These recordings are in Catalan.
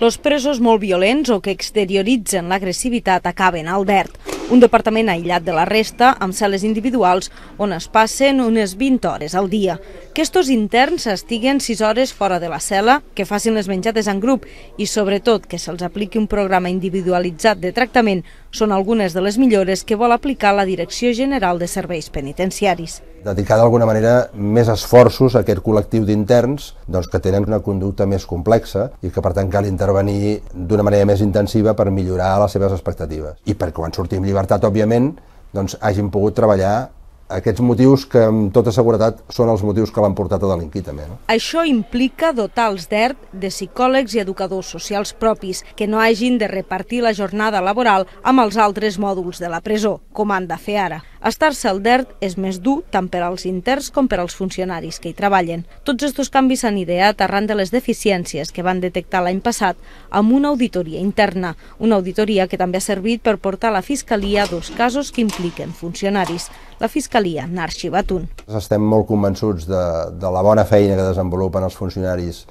Los presos molt violents o que exterioritzen l'agressivitat acaben al verd, un departament aïllat de la resta, amb cel·les individuals, on es passen unes 20 hores al dia. Que estos interns estiguen 6 hores fora de la cel·la, que facin les menjades en grup i, sobretot, que se'ls apliqui un programa individualitzat de tractament són algunes de les millores que vol aplicar la Direcció General de Serveis Penitenciaris dedicar d'alguna manera més esforços a aquest col·lectiu d'interns doncs, que tenen una conducta més complexa i que per tant cal intervenir d'una manera més intensiva per millorar les seves expectatives. I perquè quan sortim llibertat, òbviament, doncs, hagin pogut treballar aquests motius que amb tota seguretat són els motius que l'han portat a delinquir també. No? Això implica dotar els DERT de psicòlegs i educadors socials propis que no hagin de repartir la jornada laboral amb els altres mòduls de la presó, com han de fer ara. Estar-se al DERT és més dur tant per als interns com per als funcionaris que hi treballen. Tots aquests canvis s'han ideat arran de les deficiències que van detectar l'any passat amb una auditoria interna, una auditoria que també ha servit per portar a la Fiscalia dos casos que impliquen funcionaris. La Fiscalia n'ha arxivat un. Estem molt convençuts de, de la bona feina que desenvolupen els funcionaris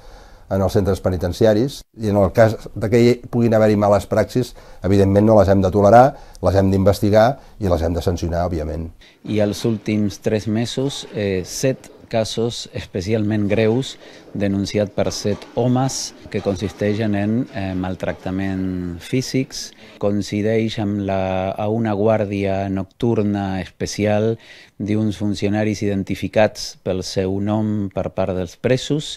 en els centres penitenciaris i en el cas de que hi puguin haver-hi males praxis, evidentment no les hem de tolerar, les hem d'investigar i les hem de sancionar, òbviament. I els últims tres mesos, eh, set casos especialment greus denunciat per set homes que consisteixen en eh, maltractament físics, coincideix amb la, a una guàrdia nocturna especial d'uns funcionaris identificats pel seu nom per part dels presos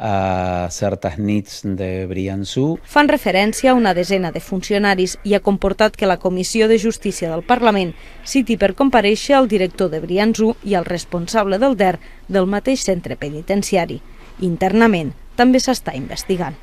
a certes nits de Briançú. Fan referència a una desena de funcionaris i ha comportat que la Comissió de Justícia del Parlament citi per compareixer el director de Briançú i el responsable del DER, del mateix centre penitenciari. Internament també s'està investigant.